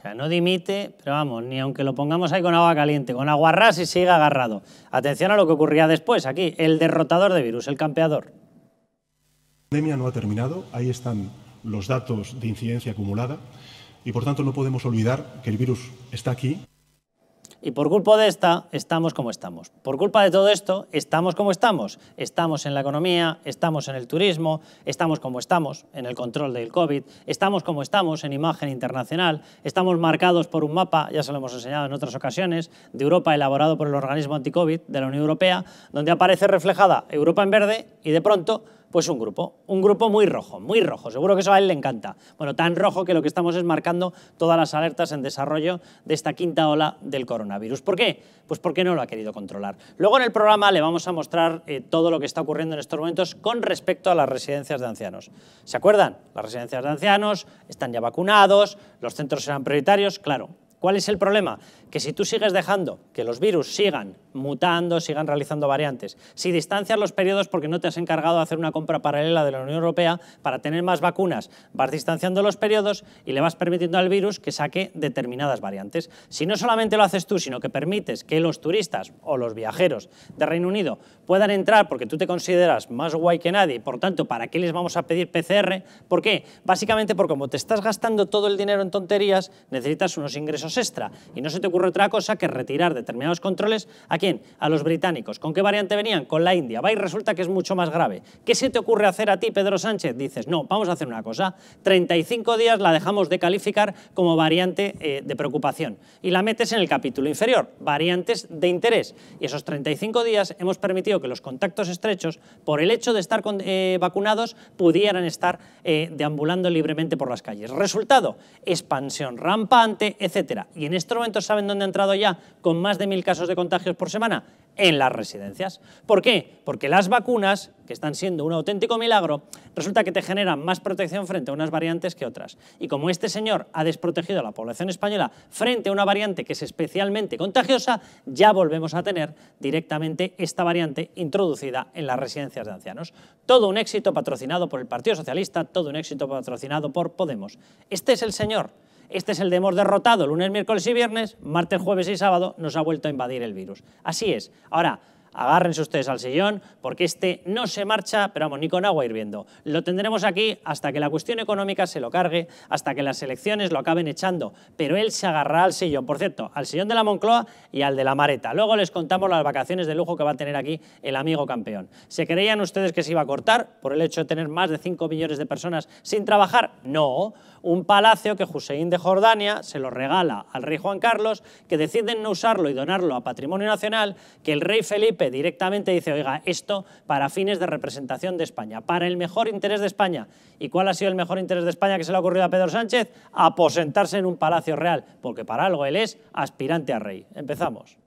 O sea, no dimite, pero vamos, ni aunque lo pongamos ahí con agua caliente, con agua y sigue agarrado. Atención a lo que ocurría después aquí, el derrotador de virus, el campeador. La pandemia no ha terminado, ahí están los datos de incidencia acumulada y por tanto no podemos olvidar que el virus está aquí. Y por culpa de esta, estamos como estamos. Por culpa de todo esto, estamos como estamos. Estamos en la economía, estamos en el turismo, estamos como estamos en el control del COVID, estamos como estamos en imagen internacional, estamos marcados por un mapa, ya se lo hemos enseñado en otras ocasiones, de Europa elaborado por el organismo anti-COVID de la Unión Europea, donde aparece reflejada Europa en verde y de pronto pues un grupo, un grupo muy rojo, muy rojo, seguro que eso a él le encanta. Bueno, tan rojo que lo que estamos es marcando todas las alertas en desarrollo de esta quinta ola del coronavirus. ¿Por qué? Pues porque no lo ha querido controlar. Luego en el programa le vamos a mostrar eh, todo lo que está ocurriendo en estos momentos con respecto a las residencias de ancianos. ¿Se acuerdan? Las residencias de ancianos están ya vacunados, los centros serán prioritarios, claro, ¿Cuál es el problema? Que si tú sigues dejando que los virus sigan mutando, sigan realizando variantes, si distancias los periodos porque no te has encargado de hacer una compra paralela de la Unión Europea para tener más vacunas, vas distanciando los periodos y le vas permitiendo al virus que saque determinadas variantes. Si no solamente lo haces tú, sino que permites que los turistas o los viajeros de Reino Unido puedan entrar porque tú te consideras más guay que nadie, por tanto, ¿para qué les vamos a pedir PCR? ¿Por qué? Básicamente porque como te estás gastando todo el dinero en tonterías, necesitas unos ingresos extra y no se te ocurre otra cosa que retirar determinados controles a quién? A los británicos. ¿Con qué variante venían? Con la India. Va y resulta que es mucho más grave. ¿Qué se te ocurre hacer a ti, Pedro Sánchez? Dices, no, vamos a hacer una cosa. 35 días la dejamos de calificar como variante eh, de preocupación y la metes en el capítulo inferior, variantes de interés. Y esos 35 días hemos permitido que los contactos estrechos, por el hecho de estar eh, vacunados, pudieran estar eh, deambulando libremente por las calles. Resultado, expansión rampante, etcétera. Y en estos momentos, ¿saben dónde ha entrado ya con más de mil casos de contagios por semana? En las residencias. ¿Por qué? Porque las vacunas, que están siendo un auténtico milagro, resulta que te generan más protección frente a unas variantes que otras. Y como este señor ha desprotegido a la población española frente a una variante que es especialmente contagiosa, ya volvemos a tener directamente esta variante introducida en las residencias de ancianos. Todo un éxito patrocinado por el Partido Socialista, todo un éxito patrocinado por Podemos. Este es el señor este es el hemos derrotado lunes, miércoles y viernes, martes, jueves y sábado nos ha vuelto a invadir el virus. Así es. Ahora, Agárrense ustedes al sillón porque este no se marcha, pero vamos, ni con agua hirviendo. Lo tendremos aquí hasta que la cuestión económica se lo cargue, hasta que las elecciones lo acaben echando. Pero él se agarrará al sillón, por cierto, al sillón de la Moncloa y al de la Mareta. Luego les contamos las vacaciones de lujo que va a tener aquí el amigo campeón. ¿Se creían ustedes que se iba a cortar por el hecho de tener más de 5 millones de personas sin trabajar? No. Un palacio que Hussein de Jordania se lo regala al rey Juan Carlos, que deciden no usarlo y donarlo a Patrimonio Nacional, que el rey Felipe directamente dice, oiga, esto para fines de representación de España, para el mejor interés de España. ¿Y cuál ha sido el mejor interés de España que se le ha ocurrido a Pedro Sánchez? Aposentarse en un palacio real, porque para algo él es aspirante a rey. Empezamos.